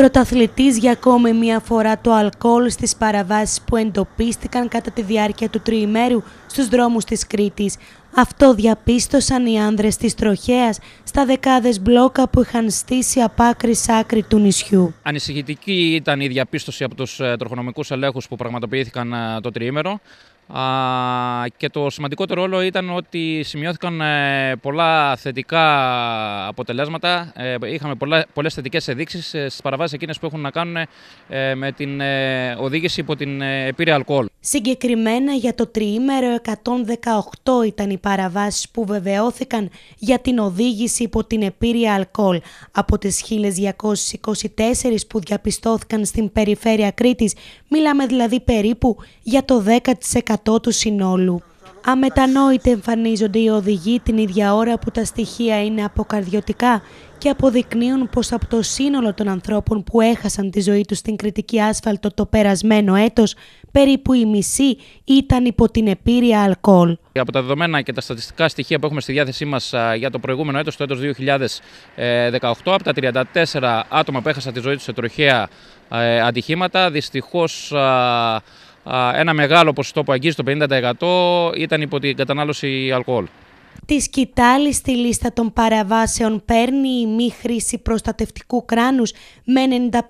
πρωταθλητής για ακόμη μία φορά το αλκοόλ στις παραβάσεις που εντοπίστηκαν κατά τη διάρκεια του τριημέρου στους δρόμους της Κρήτης. Αυτό διαπίστωσαν οι άνδρες της Τροχέας στα δεκάδες μπλόκα που είχαν στήσει απ' άκρη σ' άκρη του νησιού. Ανησυχητική ήταν η διαπίστωση από τους ε, τροχονομικούς ελέγχους που πραγματοποιήθηκαν ε, το τριήμερο και το σημαντικότερο όλο ήταν ότι σημειώθηκαν ε, πολλά θετικά αποτελέσματα. Ε, είχαμε πολλά, πολλές θετικές ενδείξεις ε, στις παραβάσεις εκείνες που έχουν να κάνουν με την οδήγηση υπό την επίρρεια αλκοόλ. Συγκεκριμένα για το τριήμερο 118 ήταν οι παραβάσεις που βεβαιώθηκαν για την οδήγηση υπό την επίρρεια αλκοόλ. Από τις 1224 που διαπιστώθηκαν στην περιφέρεια Κρήτης, μιλάμε δηλαδή περίπου για το 10% του συνόλου. Αμετανόητε εμφανίζονται οι οδηγοί την ίδια ώρα που τα στοιχεία είναι αποκαρδιωτικά και αποδεικνύουν πως από το σύνολο των ανθρώπων που έχασαν τη ζωή τους στην κριτική άσφαλτο το περασμένο έτος, περίπου η μισή ήταν υπό την επίρρεια αλκοόλ. Από τα δεδομένα και τα στατιστικά στοιχεία που έχουμε στη διάθεσή μας για το προηγούμενο έτος, το έτος 2018, ε, από τα 34 άτομα που έχασαν τη ζωή τους σε τροχαία ε, ατυχήματα, δυστυχώς ένα μεγάλο ποσοστό που αγγίζει το 50% ήταν υπό την κατανάλωση αλκοόλ τη σκητάλη στη λίστα των παραβάσεων παίρνει η μη χρήση προστατευτικού κράνους με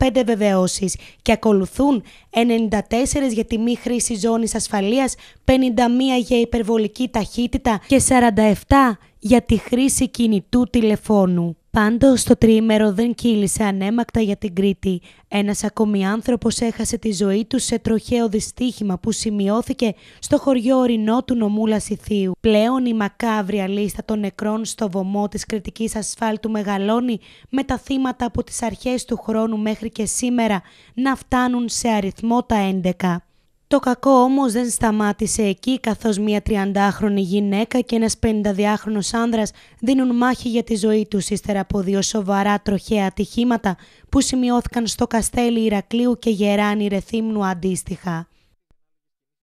95 βεβαιώσεις και ακολουθούν 94 για τη μη χρήση ζώνης ασφαλείας, 51 για υπερβολική ταχύτητα και 47 για τη χρήση κινητού τηλεφώνου. Πάντω το τρίμερο δεν κύλησε ανέμακτα για την Κρήτη. Ένας ακόμη άνθρωπος έχασε τη ζωή του σε τροχαίο δυστύχημα που σημειώθηκε στο χωριό ορεινό του νομού Λασιθίου. Πλέον η μακάβρια λίστα των νεκρών στο βωμό της κριτικής ασφάλτου μεγαλώνει με τα θύματα από τις αρχές του χρόνου μέχρι και σήμερα να φτάνουν σε αριθμό τα 11. Το κακό όμως δεν σταμάτησε εκεί καθώς μια 30χρονη γυναίκα και ένας 52χρονος άνδρας δίνουν μάχη για τη ζωή τους ύστερα από δύο σοβαρά τροχαία ατυχήματα που σημειώθηκαν στο καστέλι Ηρακλείου και Γεράνη Ρεθύμνου αντίστοιχα.